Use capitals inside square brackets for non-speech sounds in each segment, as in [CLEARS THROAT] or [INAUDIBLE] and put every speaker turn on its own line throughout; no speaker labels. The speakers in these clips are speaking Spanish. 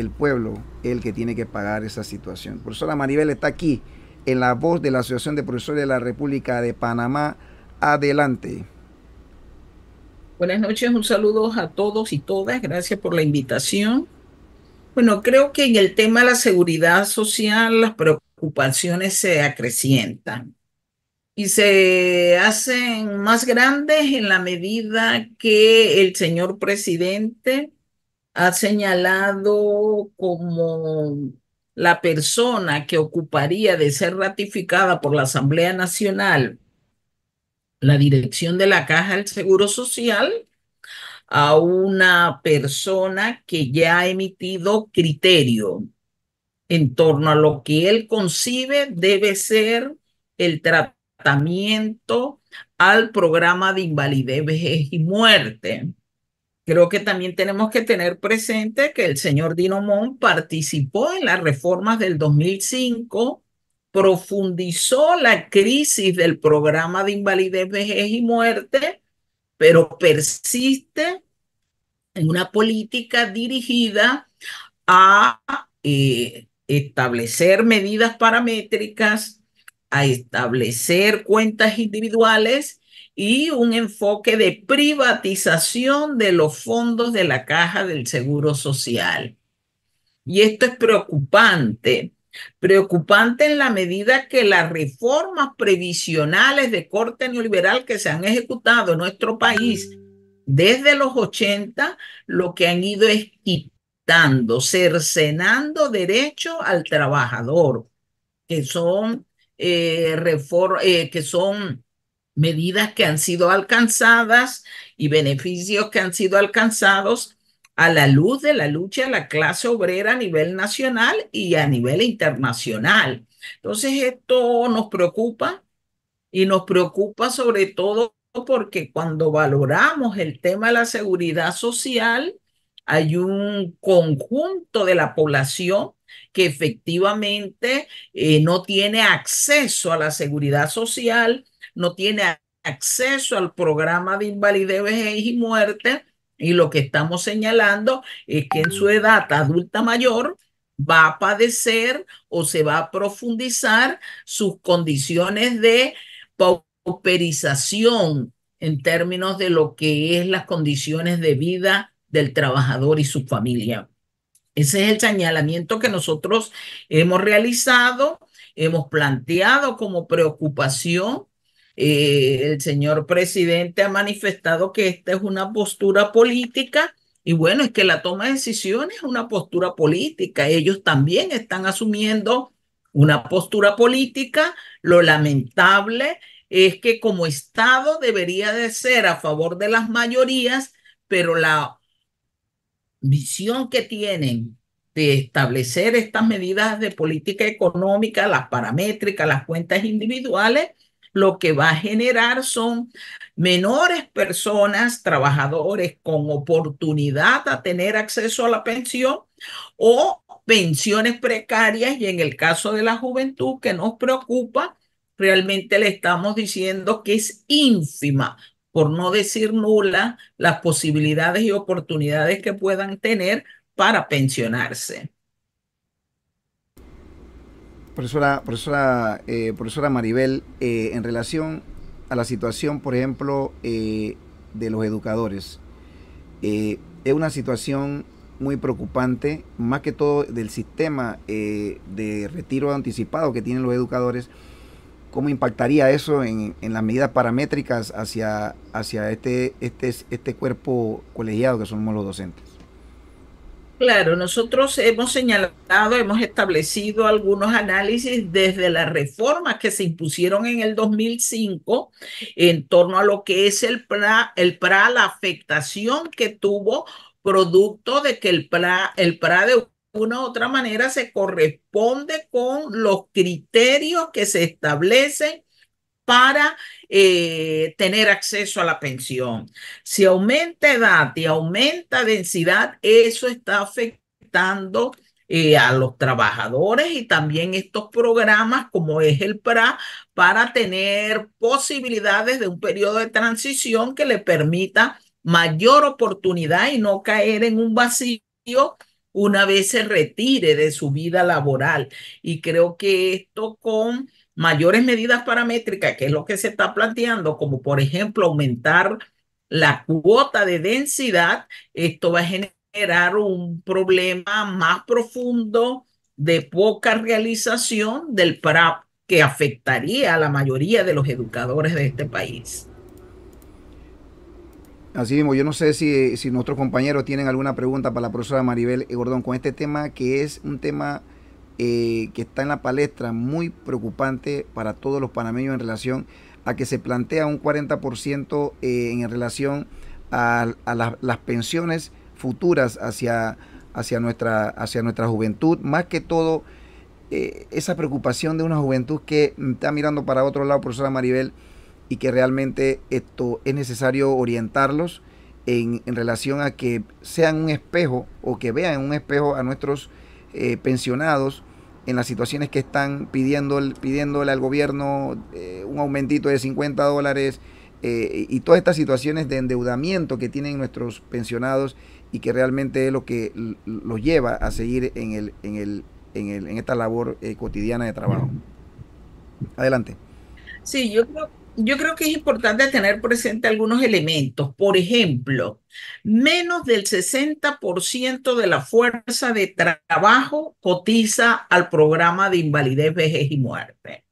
el pueblo el que tiene que pagar esa situación. Profesora Maribel está aquí en la voz de la Asociación de Profesores de la República de Panamá. Adelante. Buenas
noches, un saludo a todos y todas. Gracias por la invitación. Bueno, creo que en el tema de la seguridad social las preocupaciones se acrecientan y se hacen más grandes en la medida que el señor presidente ha señalado como la persona que ocuparía de ser ratificada por la Asamblea Nacional la dirección de la Caja del Seguro Social a una persona que ya ha emitido criterio en torno a lo que él concibe debe ser el tratamiento al programa de invalidez, y muerte. Creo que también tenemos que tener presente que el señor Dinomón participó en las reformas del 2005, profundizó la crisis del programa de invalidez, vejez y muerte, pero persiste en una política dirigida a eh, establecer medidas paramétricas, a establecer cuentas individuales y un enfoque de privatización de los fondos de la caja del Seguro Social. Y esto es preocupante, preocupante en la medida que las reformas previsionales de corte neoliberal que se han ejecutado en nuestro país desde los 80, lo que han ido es quitando, cercenando derecho al trabajador, que son, eh, eh que son medidas que han sido alcanzadas y beneficios que han sido alcanzados a la luz de la lucha de la clase obrera a nivel nacional y a nivel internacional. Entonces esto nos preocupa y nos preocupa sobre todo porque cuando valoramos el tema de la seguridad social, hay un conjunto de la población que efectivamente eh, no tiene acceso a la seguridad social no tiene acceso al programa de invalidez, vejez y muerte. Y lo que estamos señalando es que en su edad adulta mayor va a padecer o se va a profundizar sus condiciones de pauperización en términos de lo que es las condiciones de vida del trabajador y su familia. Ese es el señalamiento que nosotros hemos realizado, hemos planteado como preocupación eh, el señor presidente ha manifestado que esta es una postura política y bueno, es que la toma de decisiones es una postura política. Ellos también están asumiendo una postura política. Lo lamentable es que como Estado debería de ser a favor de las mayorías, pero la visión que tienen de establecer estas medidas de política económica, las paramétricas, las cuentas individuales, lo que va a generar son menores personas, trabajadores con oportunidad a tener acceso a la pensión o pensiones precarias y en el caso de la juventud que nos preocupa, realmente le estamos diciendo que es ínfima, por no decir nula, las posibilidades y oportunidades que puedan tener para pensionarse.
Profesora, profesora, eh, profesora Maribel, eh, en relación a la situación, por ejemplo, eh, de los educadores, eh, es una situación muy preocupante, más que todo del sistema de retiro anticipado que tienen los educadores. ¿Cómo impactaría eso en, en las medidas paramétricas hacia, hacia este, este, este cuerpo colegiado que somos los docentes?
Claro, nosotros hemos señalado, hemos establecido algunos análisis desde las reformas que se impusieron en el 2005 en torno a lo que es el PRA, el PRA la afectación que tuvo producto de que el PRA, el PRA de una u otra manera se corresponde con los criterios que se establecen para eh, tener acceso a la pensión. Si aumenta edad y aumenta densidad, eso está afectando eh, a los trabajadores y también estos programas como es el PRA para tener posibilidades de un periodo de transición que le permita mayor oportunidad y no caer en un vacío una vez se retire de su vida laboral. Y creo que esto con mayores medidas paramétricas, que es lo que se está planteando, como por ejemplo aumentar la cuota de densidad, esto va a generar un problema más profundo de poca realización del PRAP que afectaría a la mayoría de los educadores de este país.
Así mismo, yo no sé si, si nuestros compañeros tienen alguna pregunta para la profesora Maribel Gordón con este tema que es un tema eh, que está en la palestra muy preocupante para todos los panameños en relación a que se plantea un 40% eh, en relación a, las pensiones futuras hacia, hacia, nuestra, hacia nuestra juventud. Más que todo, eh, esa preocupación de una juventud que está mirando para otro lado, profesora Maribel, y que realmente esto es necesario orientarlos en, en relación a que sean un espejo o que vean un espejo a nuestros eh, pensionados en las situaciones que están pidiendo, pidiéndole al gobierno eh, un aumentito de 50 dólares eh, y todas estas situaciones de endeudamiento que tienen nuestros pensionados y que realmente es lo que los lleva a seguir en, el, en, el, en, el, en esta labor cotidiana de trabajo. Adelante.
Sí, yo creo yo creo que es importante tener presente algunos elementos. Por ejemplo, menos del 60% de la fuerza de trabajo cotiza al programa de invalidez, vejez y muerte.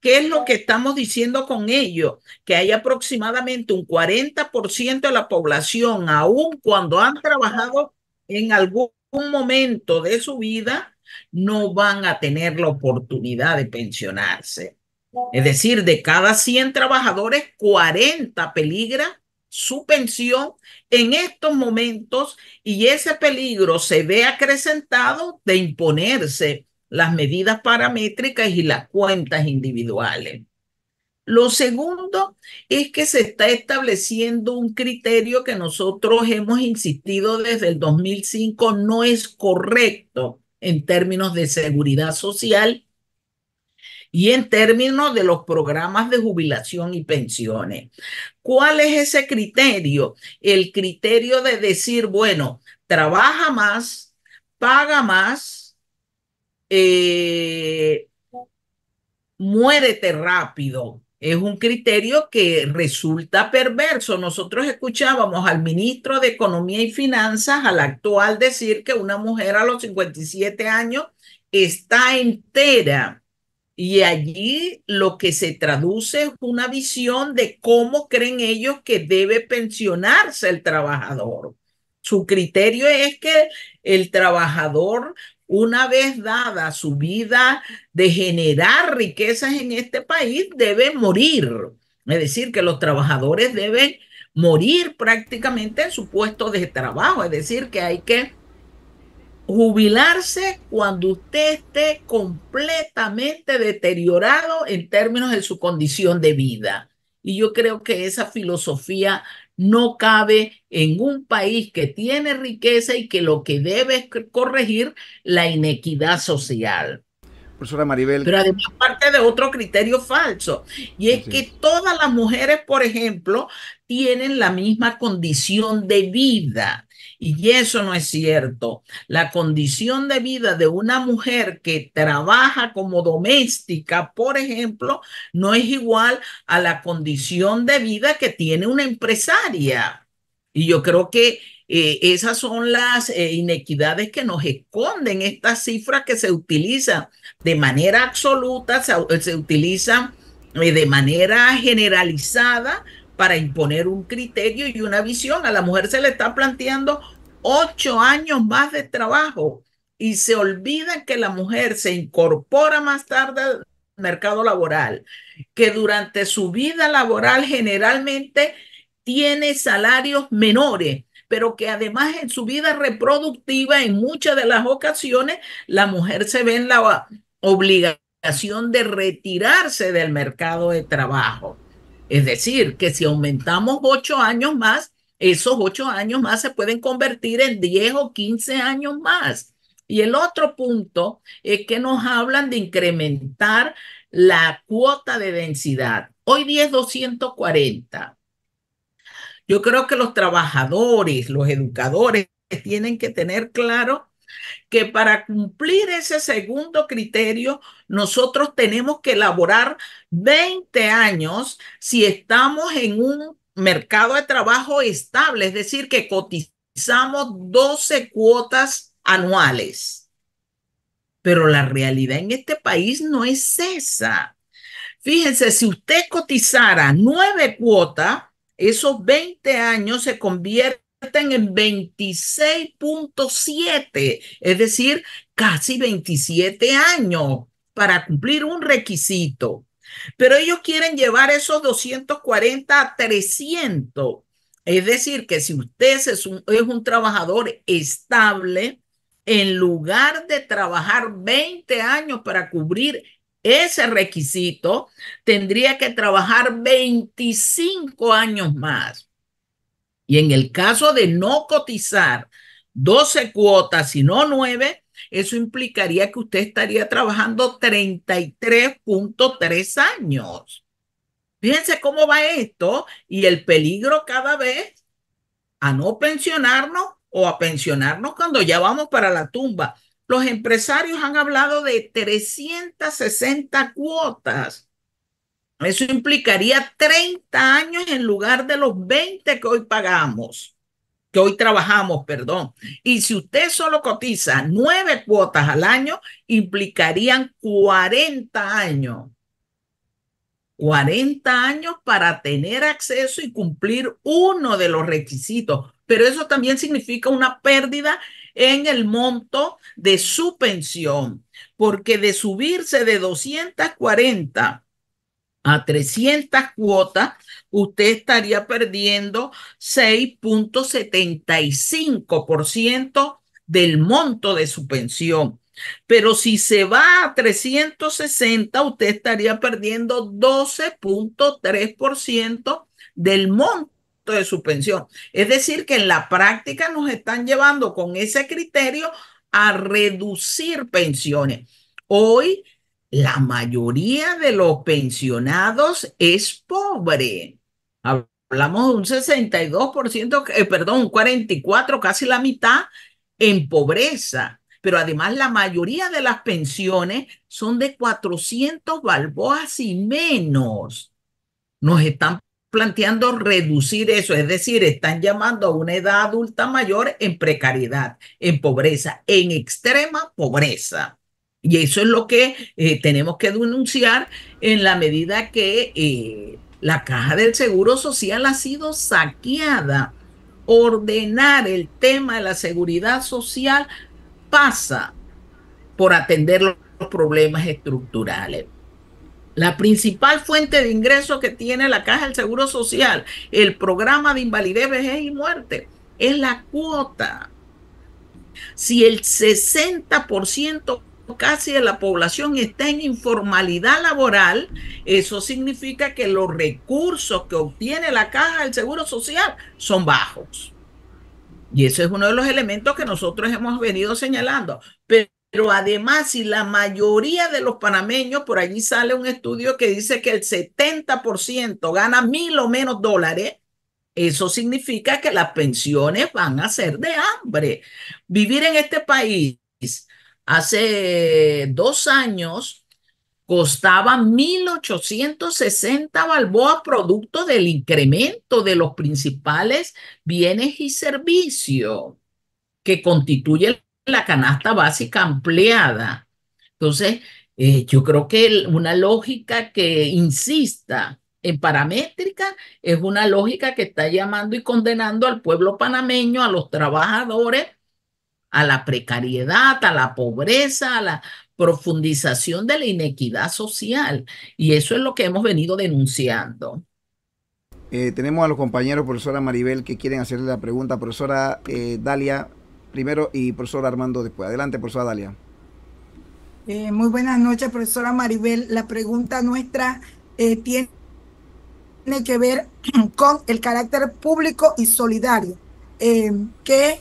¿Qué es lo que estamos diciendo con ello? Que hay aproximadamente un 40% de la población, aun cuando han trabajado en algún momento de su vida, no van a tener la oportunidad de pensionarse. Es decir, de cada 100 trabajadores, 40 peligra su pensión en estos momentos y ese peligro se ve acrecentado de imponerse las medidas paramétricas y las cuentas individuales. Lo segundo es que se está estableciendo un criterio que nosotros hemos insistido desde el 2005 no es correcto en términos de seguridad social y en términos de los programas de jubilación y pensiones. ¿Cuál es ese criterio? El criterio de decir, bueno, trabaja más, paga más, eh, muérete rápido, es un criterio que resulta perverso. Nosotros escuchábamos al ministro de Economía y Finanzas, al actual, decir que una mujer a los 57 años está entera y allí lo que se traduce es una visión de cómo creen ellos que debe pensionarse el trabajador. Su criterio es que el trabajador, una vez dada su vida de generar riquezas en este país, debe morir. Es decir, que los trabajadores deben morir prácticamente en su puesto de trabajo. Es decir, que hay que jubilarse cuando usted esté completamente deteriorado en términos de su condición de vida. Y yo creo que esa filosofía no cabe en un país que tiene riqueza y que lo que debe es corregir la inequidad social. Profesora Maribel. Pero además parte de otro criterio falso. Y es que todas las mujeres, por ejemplo, tienen la misma condición de vida. Y eso no es cierto. La condición de vida de una mujer que trabaja como doméstica, por ejemplo, no es igual a la condición de vida que tiene una empresaria. Y yo creo que eh, esas son las eh, inequidades que nos esconden, estas cifras que se utilizan de manera absoluta, se, utilizan eh, de manera generalizada para imponer un criterio y una visión. A la mujer se le está planteando ocho años más de trabajo y se olvida que la mujer se incorpora más tarde al mercado laboral, que durante su vida laboral generalmente tiene salarios menores, pero que además en su vida reproductiva, en muchas de las ocasiones, la mujer se ve en la obligación de retirarse del mercado de trabajo. Es decir, que si aumentamos ocho años más, esos ocho años más se pueden convertir en diez o quince años más. Y el otro punto es que nos hablan de incrementar la cuota de densidad. Hoy día es 240. Yo creo que los trabajadores, los educadores tienen que tener claro que para cumplir ese segundo criterio, nosotros tenemos que elaborar 20 años si estamos en un mercado de trabajo estable, es decir, que cotizamos 12 cuotas anuales. Pero la realidad en este país no es esa. Fíjense, si usted cotizara nueve cuotas, esos 20 años se convierten en 26.7, es decir, casi 27 años para cumplir un requisito. Pero ellos quieren llevar esos 240 a 300. Es decir, que si usted es un, es un trabajador estable, en lugar de trabajar 20 años para cubrir ese requisito, tendría que trabajar 25 años más. Y en el caso de no cotizar 12 cuotas, sino 9, eso implicaría que usted estaría trabajando 33.3 años. Fíjense cómo va esto y el peligro cada vez a no pensionarnos o a pensionarnos cuando ya vamos para la tumba. Los empresarios han hablado de 360 cuotas eso implicaría 30 años en lugar de los 20 que hoy pagamos, que hoy trabajamos, perdón. Y si usted solo cotiza nueve cuotas al año, implicarían 40 años. 40 años para tener acceso y cumplir uno de los requisitos. Pero eso también significa una pérdida en el monto de su pensión, porque de subirse de 240 a 300 cuotas, usted estaría perdiendo 6.75% del monto de su pensión. Pero si se va a 360, usted estaría perdiendo 12.3% del monto de su pensión. Es decir, que en la práctica nos están llevando con ese criterio a reducir pensiones. Hoy la mayoría de los pensionados es pobre. Hablamos de un 62%, eh, perdón, un 44, casi la mitad en pobreza. Pero además la mayoría de las pensiones son de 400 balboas y menos. Nos están planteando reducir eso, es decir, están llamando a una edad adulta mayor en precariedad, en pobreza, en extrema pobreza. Y eso es lo que eh, tenemos que denunciar en la medida que eh, la caja del Seguro Social ha sido saqueada. Ordenar el tema de la seguridad social pasa por atender los problemas estructurales. La principal fuente de ingreso que tiene la Caja del Seguro Social, el programa de invalidez, vejez y muerte, es la cuota. Si el 60% casi de la población está en informalidad laboral, eso significa que los recursos que obtiene la caja del Seguro Social son bajos. Y ese es uno de los elementos que nosotros hemos venido señalando. Pero, pero además, si la mayoría de los panameños, por allí sale un estudio que dice que el 70% gana mil o menos dólares, eso significa que las pensiones van a ser de hambre. Vivir en este país hace dos años costaba 1.860 balboas producto del incremento de los principales bienes y servicios que constituye la canasta básica ampliada. Entonces, eh, yo creo que una lógica que insista en paramétrica es una lógica que está llamando y condenando al pueblo panameño, a los trabajadores, a la precariedad, a la pobreza, a la profundización de la inequidad social. Y eso es
lo que hemos venido denunciando. Eh, tenemos a los compañeros, profesora Maribel, que quieren hacerle la pregunta. Profesora eh, Dalia primero y profesora Armando después. Adelante, profesora Dalia.
Eh, muy buenas noches, profesora Maribel. La pregunta nuestra tiene que ver [CLEARS THROAT] con el carácter público y solidario. Eh, es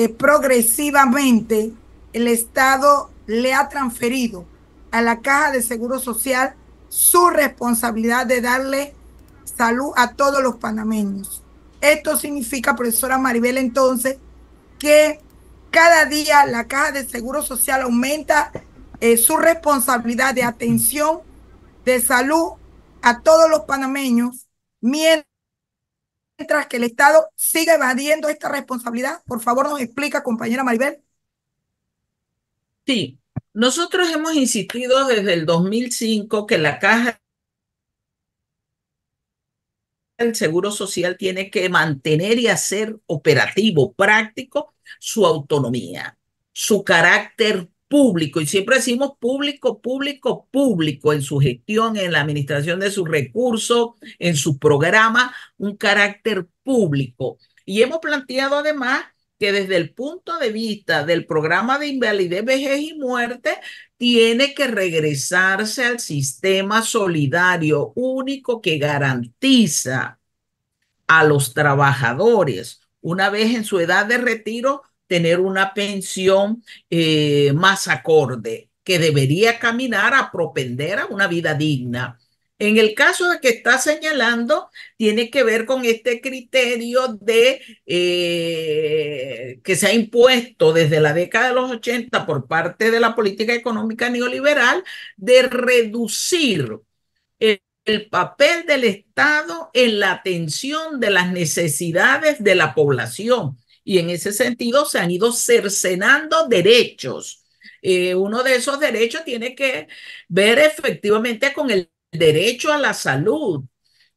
eh, progresivamente el Estado le ha transferido a la Caja de Seguro Social su responsabilidad de darle salud a todos los panameños. Esto significa, profesora Maribel, entonces, que cada día la Caja de Seguro Social aumenta eh, su responsabilidad de atención de salud a todos los panameños, mientras que el Estado siga evadiendo esta responsabilidad? Por favor, nos explica, compañera Maribel. Sí, nosotros hemos insistido desde el 2005 que la caja el Seguro Social tiene que mantener y hacer operativo, práctico, su autonomía, su carácter público, y siempre decimos público, público, público en su gestión, en la administración de sus recursos, en su programa, un carácter público. Y hemos planteado además que desde el punto de vista del programa de invalidez, vejez y muerte, tiene que regresarse al sistema solidario único que garantiza a los trabajadores, una vez en su edad de retiro, tener una pensión eh, más acorde, que debería caminar a propender a una vida digna. En el caso de que está señalando, tiene que ver con este criterio de eh, que se ha impuesto desde la década de los 80 por parte de la política económica neoliberal de reducir el papel del Estado en la atención de las necesidades de la población y en ese sentido se han ido cercenando derechos. Eh, uno de esos derechos tiene que ver efectivamente con el derecho a la salud.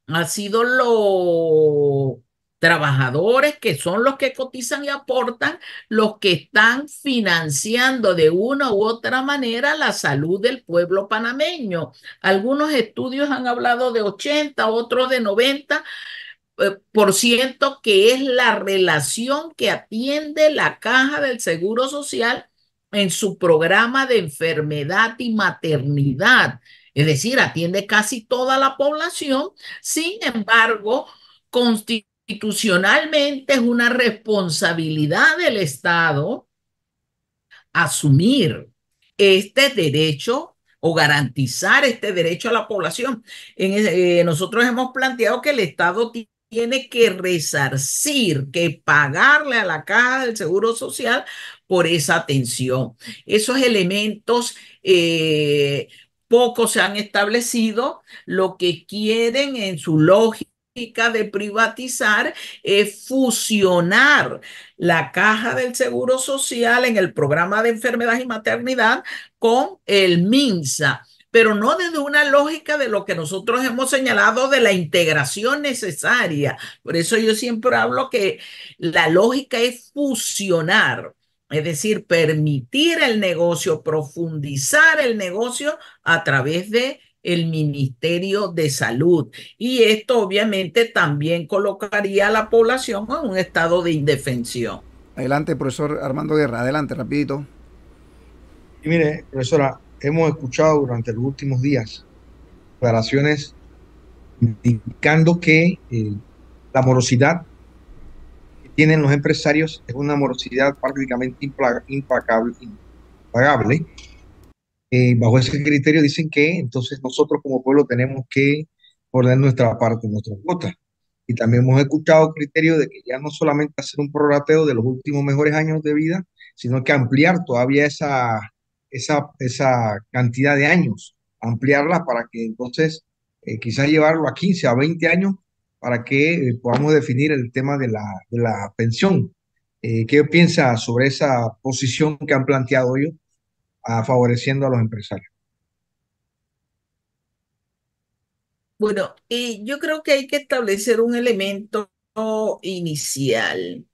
Ha sido los trabajadores que son los que cotizan y aportan, los que están financiando de una u otra manera la salud del pueblo panameño. Algunos estudios han hablado de 80, otros de 90 eh, por ciento que es la relación que atiende la caja del Seguro Social en su programa de enfermedad y maternidad. Es decir, atiende casi toda la población, sin embargo, constitucionalmente es una responsabilidad del Estado asumir este derecho o garantizar este derecho a la población. Eh, nosotros hemos planteado que el Estado tiene que resarcir, que pagarle a la caja del Seguro Social por esa atención. Esos elementos eh, pocos se han establecido. Lo que quieren en su lógica de privatizar es fusionar la caja del Seguro Social en el programa de enfermedad y maternidad con el MINSA pero no desde una lógica de lo que nosotros hemos señalado de la integración necesaria. Por eso yo siempre hablo que la lógica es fusionar, es decir, permitir el negocio, profundizar el negocio a través de el Ministerio de Salud. Y esto obviamente también colocaría a la población
en un estado de indefensión. Adelante, profesor Armando Guerra, adelante, rapidito. Y mire, profesora, hemos escuchado durante los últimos días declaraciones indicando que eh, la morosidad que tienen los empresarios es una morosidad prácticamente impagable, eh, bajo ese criterio dicen que entonces nosotros como pueblo tenemos que poner nuestra parte, nuestra cuota. Y también hemos escuchado criterio de que ya no solamente hacer un prorrateo de los últimos mejores años de vida, sino que ampliar todavía esa, esa, esa cantidad de años, ampliarla para que entonces eh, quizás llevarlo a 15, a 20 años para que eh, podamos definir el tema de la, de la pensión. Eh, ¿Qué piensa sobre esa posición que han planteado ellos a, ah, favoreciendo a los empresarios?
Bueno, yo creo que hay que establecer un elemento inicial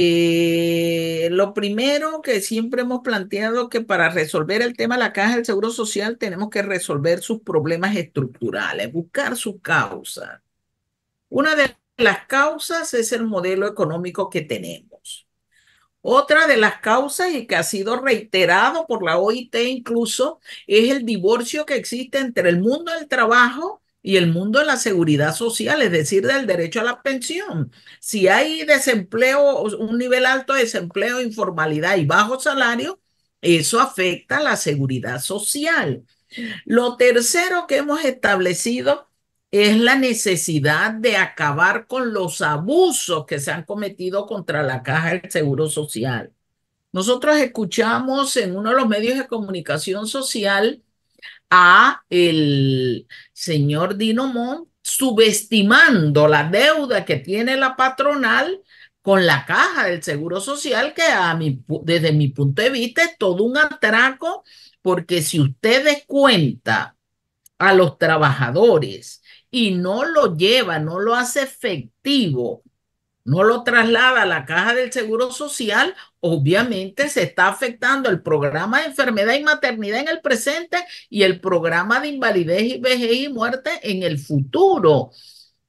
y eh, lo primero que siempre hemos planteado que para resolver el tema de la caja del Seguro Social tenemos que resolver sus problemas estructurales, buscar su causa. Una de las causas es el modelo económico que tenemos. Otra de las causas y que ha sido reiterado por la OIT incluso es el divorcio que existe entre el mundo del trabajo y el mundo de la seguridad social, es decir, del derecho a la pensión. Si hay desempleo, un nivel alto de desempleo, informalidad y bajo salario, eso afecta a la seguridad social. Lo tercero que hemos establecido es la necesidad de acabar con los abusos que se han cometido contra la caja del Seguro Social. Nosotros escuchamos en uno de los medios de comunicación social a el señor Dinomont subestimando la deuda que tiene la patronal con la caja del Seguro Social, que a mi, desde mi punto de vista es todo un atraco, porque si usted descuenta a los trabajadores y no lo lleva, no lo hace efectivo no lo traslada a la caja del Seguro Social, obviamente se está afectando el programa de enfermedad y maternidad en el presente y el programa de invalidez y vejez y muerte en el futuro.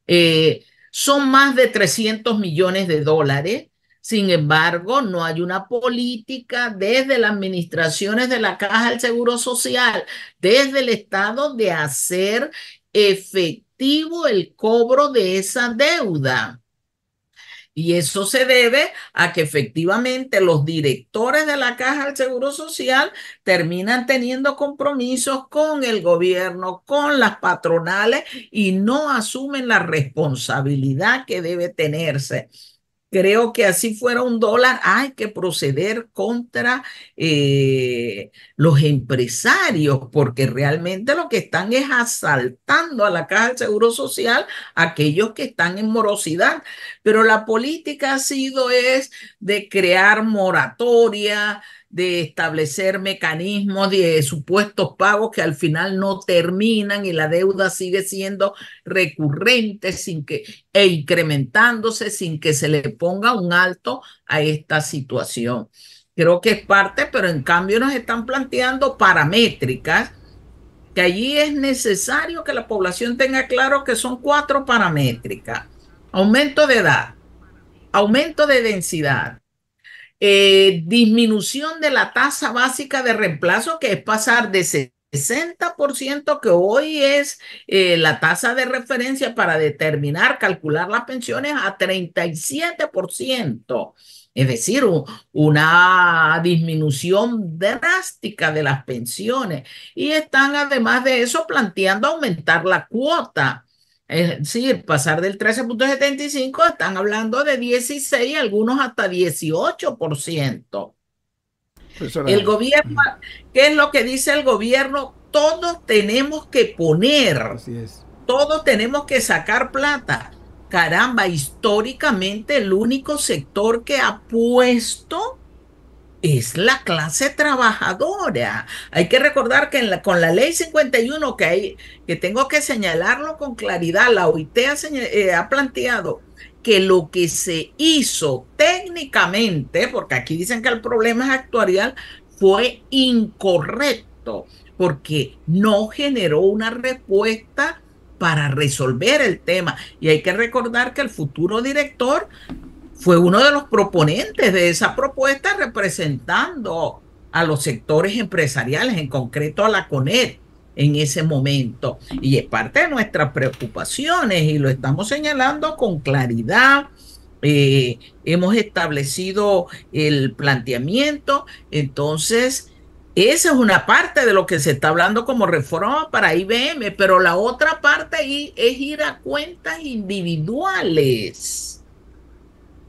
Eh, son más de 300 millones de dólares. Sin embargo, no hay una política desde las administraciones de la Caja del Seguro Social, desde el Estado, de hacer efectivo el cobro de esa deuda. Y eso se debe a que efectivamente los directores de la Caja del Seguro Social terminan teniendo compromisos con el gobierno, con las patronales y no asumen la responsabilidad que debe tenerse Creo que así fuera un dólar, hay que proceder contra eh, los empresarios, porque realmente lo que están es asaltando a la Caja del Seguro Social aquellos que están en morosidad. Pero la política ha sido es de crear moratoria, de establecer mecanismos de supuestos pagos que al final no terminan y la deuda sigue siendo recurrente sin que, e incrementándose sin que se le ponga un alto a esta situación. Creo que es parte, pero en cambio nos están planteando paramétricas que allí es necesario que la población tenga claro que son cuatro paramétricas. Aumento de edad, aumento de densidad, eh, disminución de la tasa básica de reemplazo, que es pasar de 60%, que hoy es eh, la tasa de referencia para determinar, calcular las pensiones, a 37%. Es decir, una disminución drástica de las pensiones. Y están además de eso planteando aumentar la cuota es eh, decir, pasar del 13.75, están hablando de 16, algunos hasta 18%. El gobierno, ¿qué es lo que dice el gobierno? Todos tenemos que poner, todos tenemos que sacar plata. Caramba, históricamente el único sector que ha puesto es la clase trabajadora. Hay que recordar que la, con la ley 51, que, que tengo que señalarlo con claridad, la OIT ha, eh, ha planteado que lo que se hizo técnicamente, porque aquí dicen que el problema es actuarial, fue incorrecto, porque no generó una respuesta para resolver el tema. Y hay que recordar que el futuro director fue uno de los proponentes de esa propuesta representando a los sectores empresariales, en concreto a la CONED en ese momento. Y es parte de nuestras preocupaciones y lo estamos señalando con claridad. Eh, hemos establecido el planteamiento, entonces esa es una parte de lo que se está hablando como reforma para IBM, pero la otra parte es ir a cuentas individuales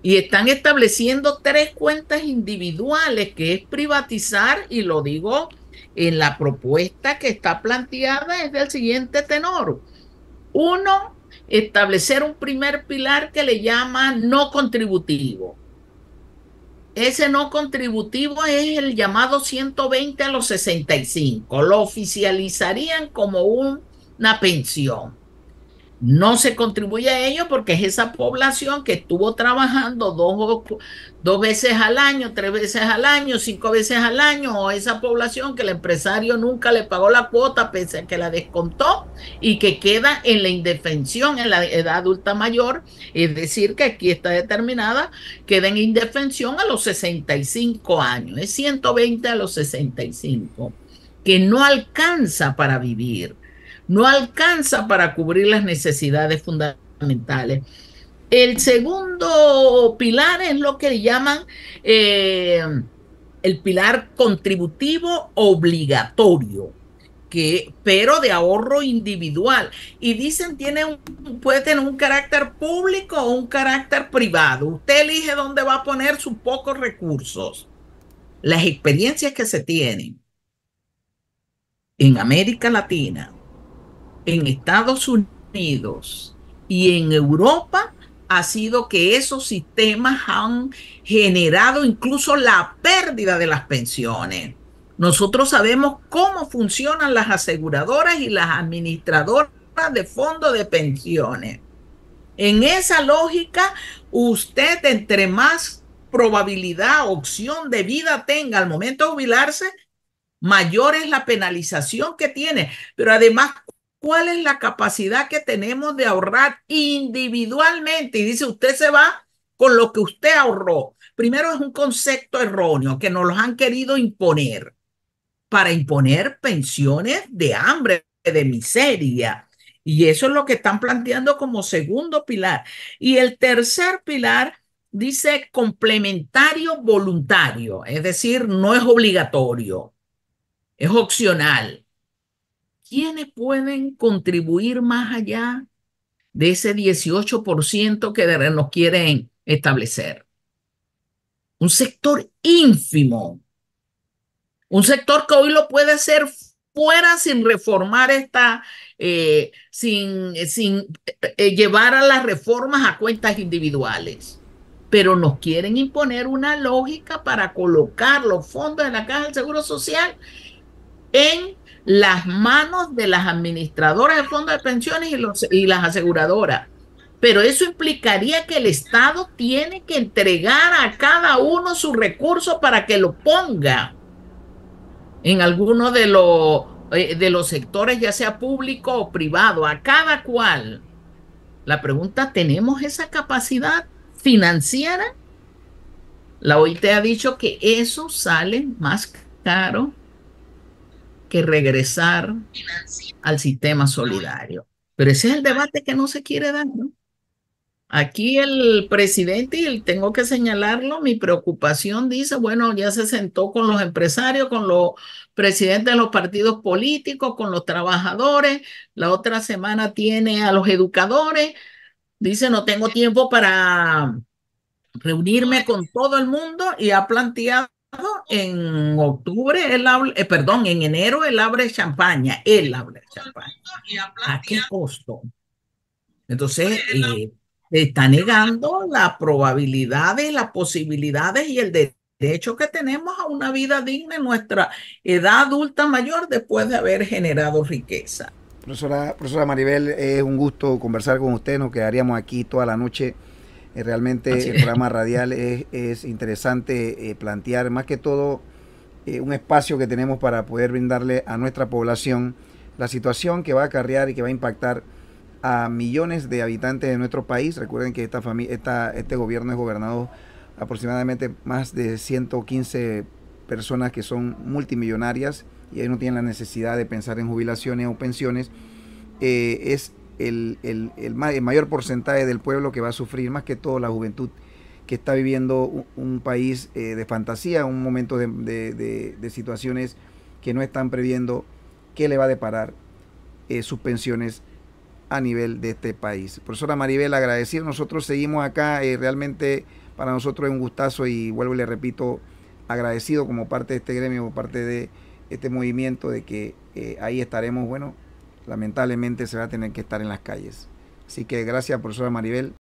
y están estableciendo tres cuentas individuales, que es privatizar, y lo digo en la propuesta que está planteada es del siguiente tenor. Uno, establecer un primer pilar que le llama no contributivo. Ese no contributivo es el llamado 120 a los 65. Lo oficializarían como una pensión no se contribuye a ello porque es esa población que estuvo trabajando dos, veces al año, tres veces al año, cinco veces al año, o esa población que el empresario nunca le pagó la cuota pese a que la descontó y que queda en la indefensión en la edad adulta mayor, es decir, que aquí está determinada, queda en indefensión a los 65 años, es 120 a los 65, que no alcanza para vivir no alcanza para cubrir las necesidades fundamentales. El segundo pilar es lo que llaman eh, el pilar contributivo obligatorio. Que, pero de ahorro individual. Y dicen tiene puede tener un carácter público o un carácter privado. Usted elige dónde va a poner sus pocos recursos, las experiencias que se tienen en América Latina, en Estados Unidos y en Europa ha sido que esos sistemas han generado incluso la pérdida de las pensiones. Nosotros sabemos cómo funcionan las aseguradoras y las administradoras de fondos de pensiones. En esa lógica, usted entre más probabilidad, opción de vida tenga al momento de jubilarse, mayor es la penalización que tiene. Pero además, cuál es la capacidad que tenemos de ahorrar individualmente. Y dice, usted se va con lo que usted ahorró. Primero es un concepto erróneo que nos los han querido imponer para imponer pensiones de hambre, de miseria. Y eso es lo que están planteando como segundo pilar. Y el tercer pilar dice complementario voluntario, es decir, no es obligatorio, es opcional. ¿quiénes pueden contribuir más allá de ese 18% que nos quieren establecer? Un sector ínfimo, un sector que hoy lo puede hacer fuera sin reformar esta, eh, sin, sin eh, llevar a las reformas a cuentas individuales pero nos quieren imponer una lógica para colocar los fondos de la Caja del Seguro Social en las manos de las administradoras del fondo de pensiones y, las aseguradoras. Pero eso implicaría que el Estado tiene que entregar a cada uno su recurso para que lo ponga en alguno de eh, de los sectores, ya sea público o privado, a cada cual. La pregunta, ¿tenemos esa capacidad financiera? La OIT ha dicho que eso sale más caro que regresar al sistema solidario. Pero ese es el debate que no se quiere dar, Aquí el presidente, y tengo que señalarlo, mi preocupación dice, bueno, ya se sentó con los empresarios, con los presidentes de los partidos políticos, con los trabajadores, la otra semana tiene a los educadores, dice, no tengo tiempo para reunirme con todo el mundo y ha planteado en octubre, el eh, perdón, en enero él abre champaña, él abre champaña. ¿A qué costo? Entonces, eh, está negando las probabilidades, las posibilidades y el derecho que tenemos a una vida digna en nuestra edad adulta mayor después de haber generado
riqueza. Profesora, profesora Maribel, es un gusto conversar con usted, nos quedaríamos aquí toda la noche eh, realmente el programa radial [LAUGHS] es, interesante eh, plantear más que todo eh, un espacio que tenemos para poder brindarle a nuestra población la situación que va a acarrear y que va a impactar a millones de habitantes de nuestro país. Recuerden que esta esta, este gobierno es gobernado aproximadamente más de 115 personas que son multimillonarias y ahí no tienen la necesidad de pensar en jubilaciones o pensiones. Eh, es el, mayor porcentaje del pueblo que va a sufrir, más que todo la juventud que está viviendo un, país eh, de fantasía, un momento de, situaciones que no están previendo qué le va a deparar eh, sus pensiones a nivel de este país. Profesora Maribel, agradecer, Nosotros seguimos acá, eh, realmente para nosotros es un gustazo y vuelvo y le repito, agradecido como parte de este gremio, como parte de este movimiento, de que ahí estaremos, bueno, lamentablemente se va a tener que estar en las calles. Así que gracias, profesora Maribel.